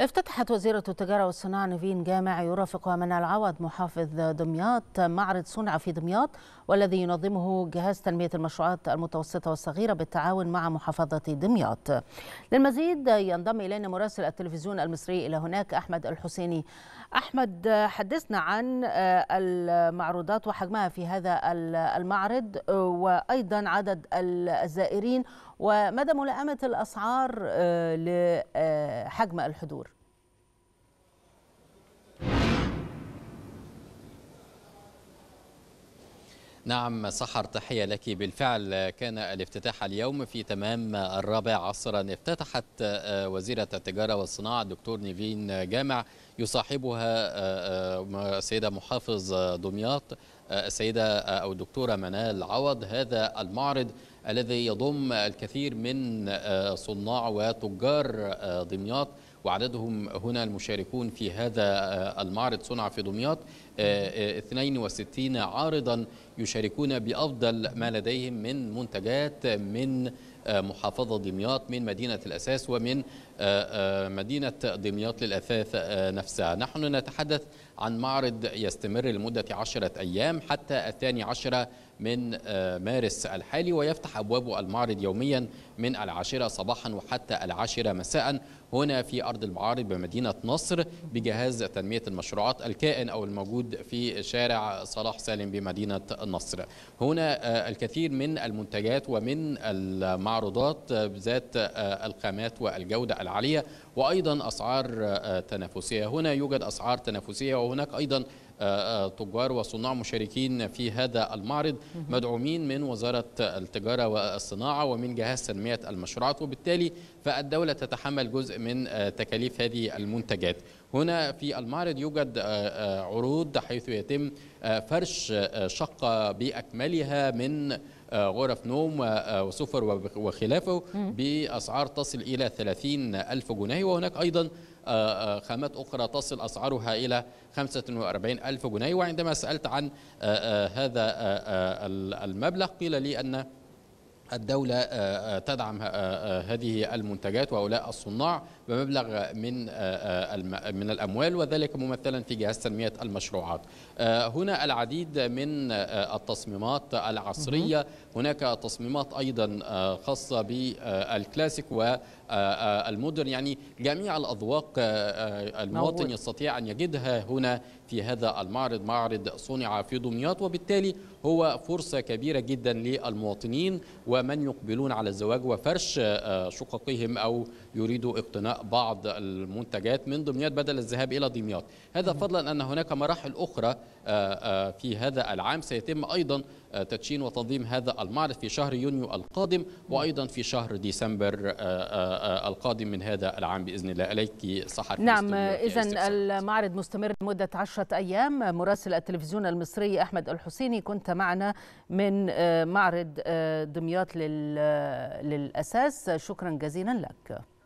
افتتحت وزيرة التجارة والصناعة نيفين جامع يرافقها من العوض محافظ دمياط معرض صنع في دمياط والذي ينظمه جهاز تنمية المشروعات المتوسطة والصغيرة بالتعاون مع محافظة دمياط للمزيد ينضم إلينا مراسل التلفزيون المصري إلى هناك أحمد الحسيني أحمد حدثنا عن آه، المعروضات وحجمها في هذا المعرض وأيضا عدد الزائرين ومدى ملائمة الأسعار آه، لحجم آه، الحضور نعم سحر تحية لك بالفعل كان الافتتاح اليوم في تمام الرابع عصرا افتتحت آه، وزيرة التجارة والصناعة الدكتور نيفين جامع يصاحبها السيدة محافظ دمياط السيدة أو الدكتورة منال عوض هذا المعرض الذي يضم الكثير من آه، صناع وتجار آه، دمياط وعددهم هنا المشاركون في هذا آه، المعرض صنع في دمياط 62 عارضا يشاركون بأفضل ما لديهم من منتجات من محافظة دمياط من مدينة الأساس ومن مدينة دمياط للأثاث نفسها نحن نتحدث عن معرض يستمر لمدة عشرة أيام حتى الثاني عشرة من آه، مارس الحالي ويفتح أبوابه المعرض يوميا من العاشرة صباحا وحتى العاشرة مساء هنا في أرض المعارض بمدينة نصر بجهاز تنمية المشروعات الكائن أو الموجود في شارع صلاح سالم بمدينة نصر هنا آه، الكثير من المنتجات ومن المعروضات ذات آه، الخامات والجودة العالية وأيضا أسعار آه، تنافسية هنا يوجد أسعار تنافسية وهناك أيضا تجار وصناع مشاركين في هذا المعرض مدعومين من وزارة التجارة والصناعة ومن جهاز تنمية المشروعات وبالتالي فالدولة تتحمل جزء من آه، تكاليف هذه المنتجات هنا في المعرض يوجد آه، آه، عروض حيث يتم فرش شقة بأكملها من غرف نوم وسفر وخلافه بأسعار تصل إلى 30 ألف جنيه وهناك أيضا خامات أخرى تصل أسعارها إلى 45 ألف جنيه وعندما سألت عن هذا المبلغ قيل لي أن الدولة آه، آه، تدعم آه، هذه المنتجات وهؤلاء الصناع بمبلغ من من الأموال وذلك ممثلا في جهاز تنمية المشروعات هنا العديد من التصميمات العصرية هناك تصميمات أيضا خاصة بالكلاسيك و آه، آه، المدن يعني جميع الأذواق آه، المواطن يستطيع أن يجدها هنا في هذا المعرض معرض صنع في دمياط وبالتالي هو فرصة كبيرة جدا للمواطنين ومن يقبلون على الزواج وفرش شققهم أو يريدوا اقتناء بعض المنتجات من دمياط بدل الذهاب إلى دمياط هذا فضلا أن هناك مراحل أخرى في هذا العام سيتم أيضا آه، تدشين وتنظيم هذا المعرض في شهر يونيو القادم وأيضا في شهر ديسمبر آه، آه، القادم من هذا العام بإذن الله عليك صحة نعم إذا المعرض مستمر لمدة عشرة أيام مراسل التلفزيون المصري أحمد الحسيني كنت معنا من معرض دمياط للأساس شكرا جزيلا لك